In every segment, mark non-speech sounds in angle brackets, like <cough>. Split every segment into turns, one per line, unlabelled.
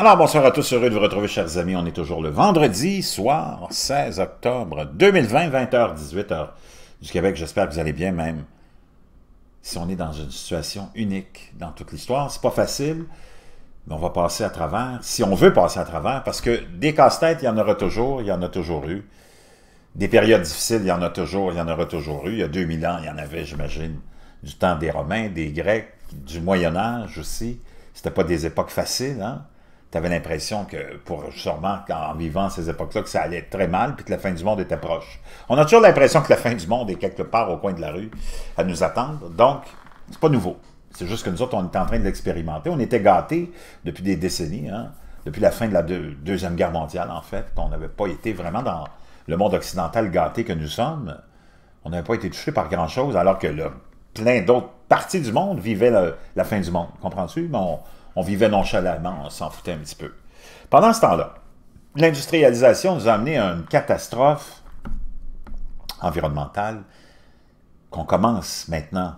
Alors, bonsoir à tous, heureux de vous retrouver, chers amis. On est toujours le vendredi soir, 16 octobre 2020, 20h, 18h du Québec. J'espère que vous allez bien, même si on est dans une situation unique dans toute l'histoire. C'est pas facile, mais on va passer à travers, si on veut passer à travers, parce que des casse-têtes, il y en aura toujours, il y en a toujours eu. Des périodes difficiles, il y en a toujours, il y en aura toujours eu. Il y a 2000 ans, il y en avait, j'imagine, du temps des Romains, des Grecs, du Moyen-Âge aussi. C'était pas des époques faciles, hein? tu avais l'impression que, pour sûrement en vivant ces époques-là, que ça allait très mal, puis que la fin du monde était proche. On a toujours l'impression que la fin du monde est quelque part au coin de la rue à nous attendre. Donc, c'est pas nouveau. C'est juste que nous autres, on est en train de l'expérimenter. On était gâtés depuis des décennies, hein. depuis la fin de la Deuxième Guerre mondiale, en fait. On n'avait pas été vraiment dans le monde occidental gâté que nous sommes. On n'avait pas été touché par grand-chose, alors que plein d'autres parties du monde vivaient la fin du monde. Comprends-tu? on vivait nonchalamment, on s'en foutait un petit peu. Pendant ce temps-là, l'industrialisation nous a amené à une catastrophe environnementale qu'on commence maintenant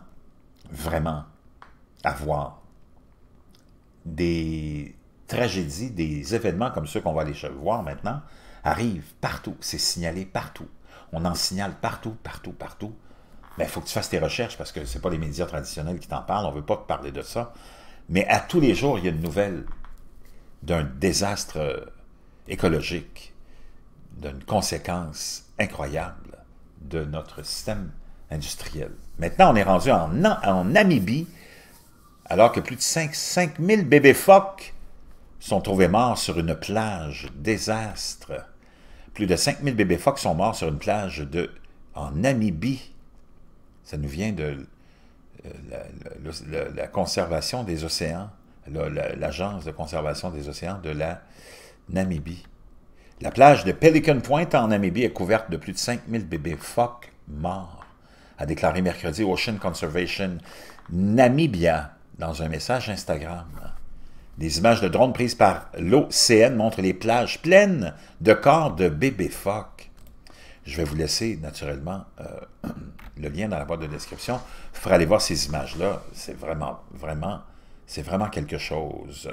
vraiment à voir. Des tragédies, des événements comme ceux qu'on va aller voir maintenant arrivent partout. C'est signalé partout. On en signale partout, partout, partout. Mais il faut que tu fasses tes recherches parce que ce pas les médias traditionnels qui t'en parlent. On ne veut pas te parler de ça. Mais à tous les jours, il y a une nouvelle d'un désastre euh, écologique, d'une conséquence incroyable de notre système industriel. Maintenant, on est rendu en, Namibie, alors que plus de 5, 000 bébés phoques sont trouvés morts sur une plage. Désastre. Plus de 5000 bébés phoques sont morts sur une plage de, en Namibie. Ça nous vient de la, la, conservation des océans, l'Agence de conservation des océans de la Namibie. La plage de Pelican Point en Namibie est couverte de plus de 5000 bébés phoques morts, a déclaré mercredi Ocean Conservation Namibia dans un message Instagram. Des images de drones prises par l'OCN montrent les plages pleines de corps de bébés phoques. Je vais vous laisser naturellement euh, <clears throat> le lien dans la boîte de description. vous aller voir ces images-là. C'est vraiment, vraiment, c'est vraiment quelque chose.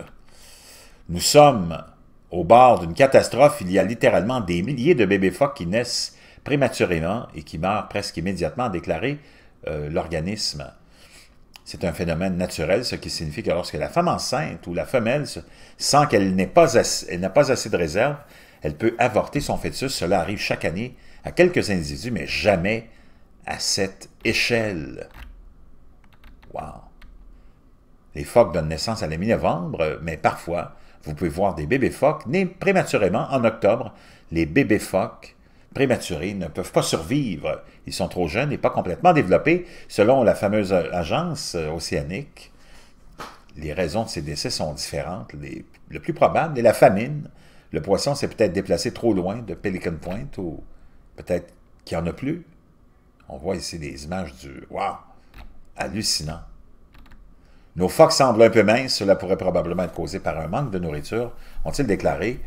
Nous sommes au bord d'une catastrophe. Il y a littéralement des milliers de bébés phoques qui naissent prématurément et qui meurent presque immédiatement, a déclaré euh, l'organisme. C'est un phénomène naturel, ce qui signifie que lorsque la femme enceinte ou la femelle sans qu'elle n'ait pas, assez, pas assez de réserve, elle peut avorter son fœtus. Cela arrive chaque année à quelques individus, mais jamais à cette échelle. Wow! Les phoques donnent naissance à la mi-novembre, mais parfois, vous pouvez voir des bébés phoques nés prématurément en octobre. Les bébés phoques prématurés ne peuvent pas survivre. Ils sont trop jeunes et pas complètement développés, selon la fameuse agence euh, océanique. Les raisons de ces décès sont différentes. le plus probable est la famine. Le poisson s'est peut-être déplacé trop loin de Pelican Point ou peut-être qu'il n'y en a plus. On voit ici des images du... Waouh! Hallucinant. Nos phoques semblent un peu minces. Cela pourrait probablement être causé par un manque de nourriture, ont-ils déclaré.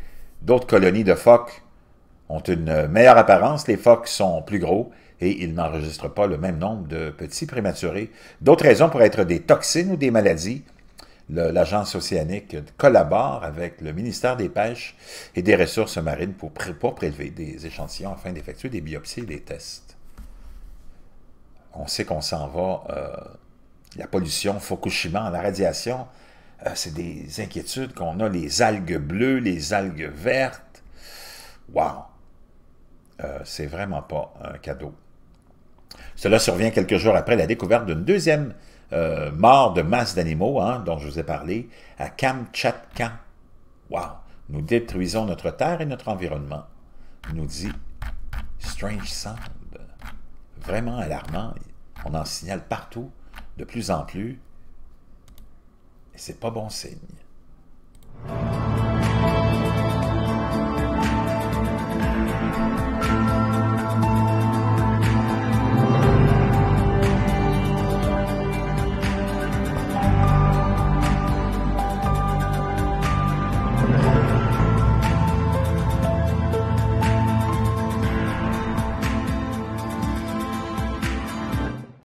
D'autres colonies de phoques ont une meilleure apparence. Les phoques sont plus gros et ils n'enregistrent pas le même nombre de petits prématurés. D'autres raisons pourraient être des toxines ou des maladies. L'Agence océanique collabore avec le ministère des Pêches et des Ressources marines pour, pour prélever des échantillons afin d'effectuer des biopsies et des tests on sait qu'on s'en va. Euh, la pollution, Fukushima, la radiation, euh, c'est des inquiétudes qu'on a. Les algues bleues, les algues vertes. waouh, euh, c'est vraiment pas un cadeau. Cela survient quelques jours après la découverte d'une deuxième mort de masse d'animaux, hein, dont je vous ai parlé, à Kamchatka. Waouh, Nous détruisons notre terre et notre environnement, nous dit Strange Sound vraiment alarmant. On en signale partout, de plus en plus. Et c'est pas bon signe.